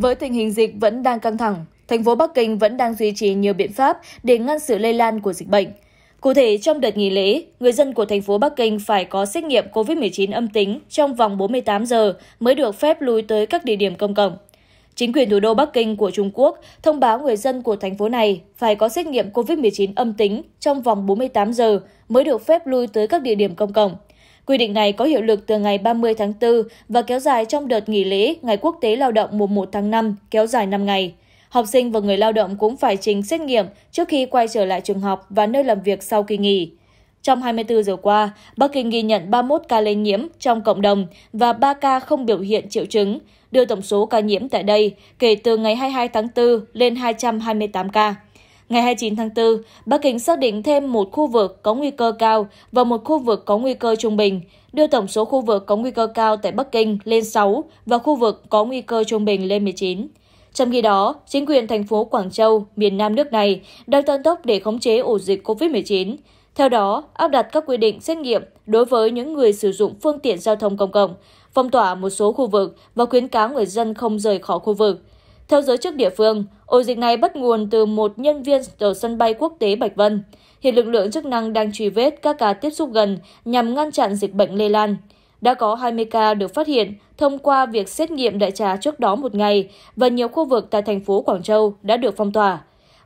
Với tình hình dịch vẫn đang căng thẳng, thành phố Bắc Kinh vẫn đang duy trì nhiều biện pháp để ngăn sự lây lan của dịch bệnh. Cụ thể, trong đợt nghỉ lễ, người dân của thành phố Bắc Kinh phải có xét nghiệm COVID-19 âm tính trong vòng 48 giờ mới được phép lui tới các địa điểm công cộng. Chính quyền thủ đô Bắc Kinh của Trung Quốc thông báo người dân của thành phố này phải có xét nghiệm COVID-19 âm tính trong vòng 48 giờ mới được phép lui tới các địa điểm công cộng. Quy định này có hiệu lực từ ngày 30 tháng 4 và kéo dài trong đợt nghỉ lễ Ngày Quốc tế Lao động mùa 1 tháng 5, kéo dài 5 ngày. Học sinh và người lao động cũng phải trình xét nghiệm trước khi quay trở lại trường học và nơi làm việc sau kỳ nghỉ. Trong 24 giờ qua, Bắc Kinh ghi nhận 31 ca lây nhiễm trong cộng đồng và 3 ca không biểu hiện triệu chứng, đưa tổng số ca nhiễm tại đây kể từ ngày 22 tháng 4 lên 228 ca. Ngày 29 tháng 4, Bắc Kinh xác định thêm một khu vực có nguy cơ cao và một khu vực có nguy cơ trung bình, đưa tổng số khu vực có nguy cơ cao tại Bắc Kinh lên 6 và khu vực có nguy cơ trung bình lên 19. Trong khi đó, chính quyền thành phố Quảng Châu, miền nam nước này đang tăng tốc để khống chế ổ dịch COVID-19. Theo đó, áp đặt các quy định xét nghiệm đối với những người sử dụng phương tiện giao thông công cộng, phong tỏa một số khu vực và khuyến cáo người dân không rời khỏi khu vực. Theo giới chức địa phương, ổ dịch này bắt nguồn từ một nhân viên ở sân bay quốc tế Bạch Vân. Hiện lực lượng chức năng đang truy vết các ca tiếp xúc gần nhằm ngăn chặn dịch bệnh lây lan. Đã có 20 ca được phát hiện thông qua việc xét nghiệm đại trà trước đó một ngày và nhiều khu vực tại thành phố Quảng Châu đã được phong tỏa.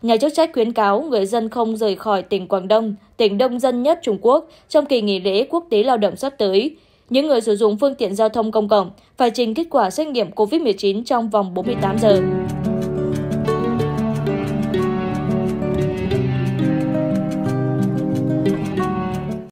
Nhà chức trách khuyến cáo người dân không rời khỏi tỉnh Quảng Đông, tỉnh đông dân nhất Trung Quốc trong kỳ nghỉ lễ quốc tế lao động sắp tới, những người sử dụng phương tiện giao thông công cộng phải trình kết quả xét nghiệm COVID-19 trong vòng 48 giờ.